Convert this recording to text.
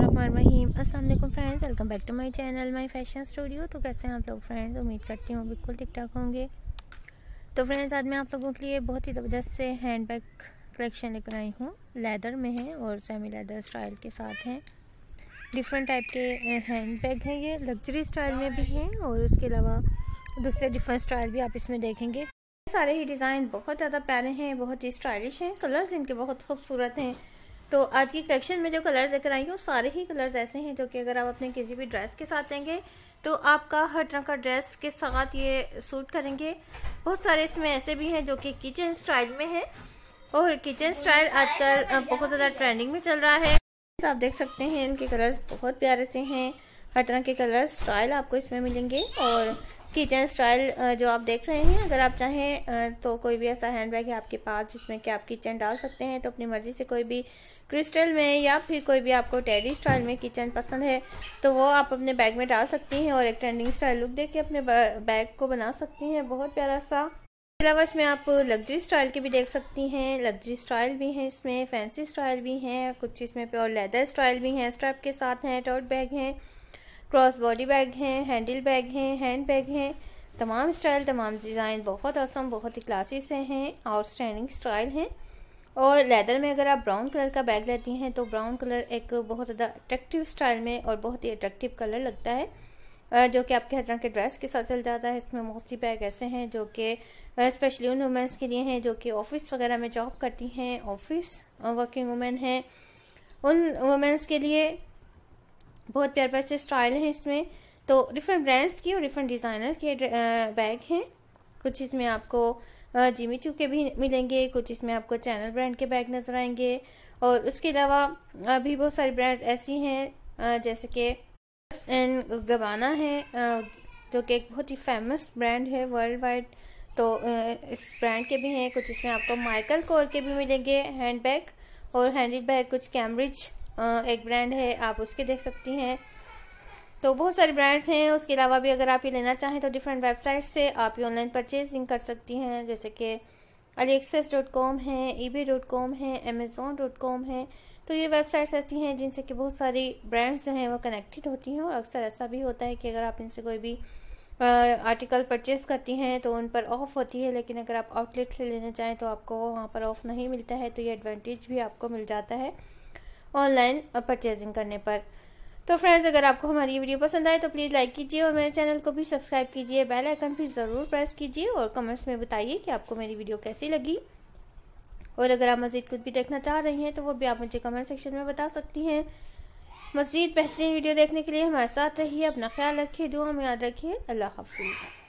अस्सलाम वालेकुम friends welcome back to my channel my fashion studio तो कैसे हैं आप लोग फ्रेंड्स उम्मीद करती हूँ बिल्कुल ठीक ठाक होंगे तो फ्रेंड्स आज मैं आप लोगों के लिए बहुत ही ज़बरदस्त से हैंड बैग कलेक्शन लेकर आई हूँ लेदर में है और सेमी लेदर स्टाइल के साथ हैं डिफरेंट टाइप के हैंड बैग हैं ये लग्जरी स्टाइल में भी हैं और उसके अलावा दूसरे डिफरेंट स्टाइल भी आप इसमें देखेंगे सारे ही डिज़ाइन बहुत ज़्यादा प्यारे हैं बहुत ही स्टाइलिश हैं कलर्स इनके बहुत खूबसूरत हैं तो आज की कलेक्शन में जो कलर्स लेकर आई हूँ सारे ही कलर्स ऐसे हैं जो कि अगर आप अपने किसी भी ड्रेस के साथ देंगे तो आपका हर तरह का ड्रेस के साथ ये सूट करेंगे बहुत सारे इसमें ऐसे भी हैं जो कि किचन स्टाइल में है और किचन स्टाइल आजकल बहुत ज़्यादा ट्रेंडिंग में चल रहा है तो आप देख सकते हैं इनके कलर्स बहुत प्यारे से हैं हर तरह के कलर स्टाइल आपको इसमें मिलेंगे और किचन स्टाइल जो आप देख रहे हैं अगर आप चाहें तो कोई भी ऐसा हैंड बैग है आपके पास जिसमें कि आप किचन डाल सकते हैं तो अपनी मर्ज़ी से कोई भी क्रिस्टल में या फिर कोई भी आपको टेडी स्टाइल में किचन पसंद है तो वो आप अपने बैग में डाल सकती हैं और एक ट्रेंडिंग स्टाइल लुक देख के अपने बैग को बना सकती हैं बहुत प्यारा सा इसके अलावा इसमें आप लग्जरी स्टाइल की भी देख सकती हैं लग्जरी स्टाइल भी हैं इसमें फैंसी स्टाइल भी हैं कुछ इसमें प्योर लेदर स्टाइल भी हैं स्ट्रैप के साथ हैं टॉट बैग हैं क्रॉस बॉडी बैग हैं हैंडल बैग हैं हैंड बैग हैं तमाम स्टाइल तमाम डिज़ाइन बहुत आसम बहुत ही क्लासी से हैं आउटस्टैंडिंग स्टाइल हैं और लेदर में अगर आप ब्राउन कलर का बैग लेती हैं तो ब्राउन कलर एक बहुत ज़्यादा अट्रैक्टिव स्टाइल में और बहुत ही अट्रैक्टिव कलर लगता है जो कि आपके हर तरह के ड्रेस के साथ चल जाता है इसमें मोस्टली बैग ऐसे हैं जो कि स्पेशली उन वुमेंस के लिए हैं जो कि ऑफिस वगैरह में जॉब करती हैं ऑफिस वर्किंग वुमेन हैं उन वुमेंस के लिए बहुत प्यार प्यार से स्टाइल है इसमें तो डिफरेंट ब्रांड्स की और डिफरेंट डिज़ाइनर के बैग हैं कुछ इसमें आपको जिमी चू के भी मिलेंगे कुछ इसमें आपको चैनल ब्रांड के बैग नज़र आएंगे और उसके अलावा भी बहुत सारे ब्रांड्स ऐसी हैं जैसे कि एंड गवाना है जो कि एक बहुत ही फेमस ब्रांड है वर्ल्ड वाइड तो इस ब्रांड के भी हैं कुछ इसमें आपको माइकल कोर के भी मिलेंगे हैंड बैग और हैंड बैग कुछ कैम्ब्रिज एक ब्रांड है आप उसके देख सकती हैं तो बहुत सारे ब्रांड्स हैं उसके अलावा भी अगर आप ये लेना चाहें तो डिफरेंट वेबसाइट से आप ये ऑनलाइन परचेजिंग कर सकती हैं जैसे कि अली डॉट कॉम है ई बी डॉट कॉम है अमेज़ोन डॉट कॉम है तो ये वेबसाइट्स ऐसी हैं जिनसे कि बहुत सारी ब्रांड्स जो हैं वो कनेक्टेड होती हैं और अक्सर ऐसा भी होता है कि अगर आप इनसे कोई भी आर्टिकल परचेज़ करती हैं तो उन पर ऑफ़ होती है लेकिन अगर आप आउटलेट से लेना चाहें तो आपको वहाँ पर ऑफ़ नहीं मिलता है तो ये एडवांटेज भी आपको मिल जाता है ऑनलाइन परचेजिंग करने पर तो फ्रेंड्स अगर आपको हमारी ये वीडियो पसंद आए तो प्लीज़ लाइक कीजिए और मेरे चैनल को भी सब्सक्राइब कीजिए बेल आइकन भी ज़रूर प्रेस कीजिए और कमेंट्स में बताइए कि आपको मेरी वीडियो कैसी लगी और अगर आप मज़ीद कुछ भी देखना चाह रही हैं तो वो भी आप मुझे कमेंट सेक्शन में बता सकती हैं मज़ीद बेहतरीन वीडियो देखने के लिए हमारे साथ रहिए अपना ख्याल रखिए दुआ में याद रखिए अल्लाह हाफिज़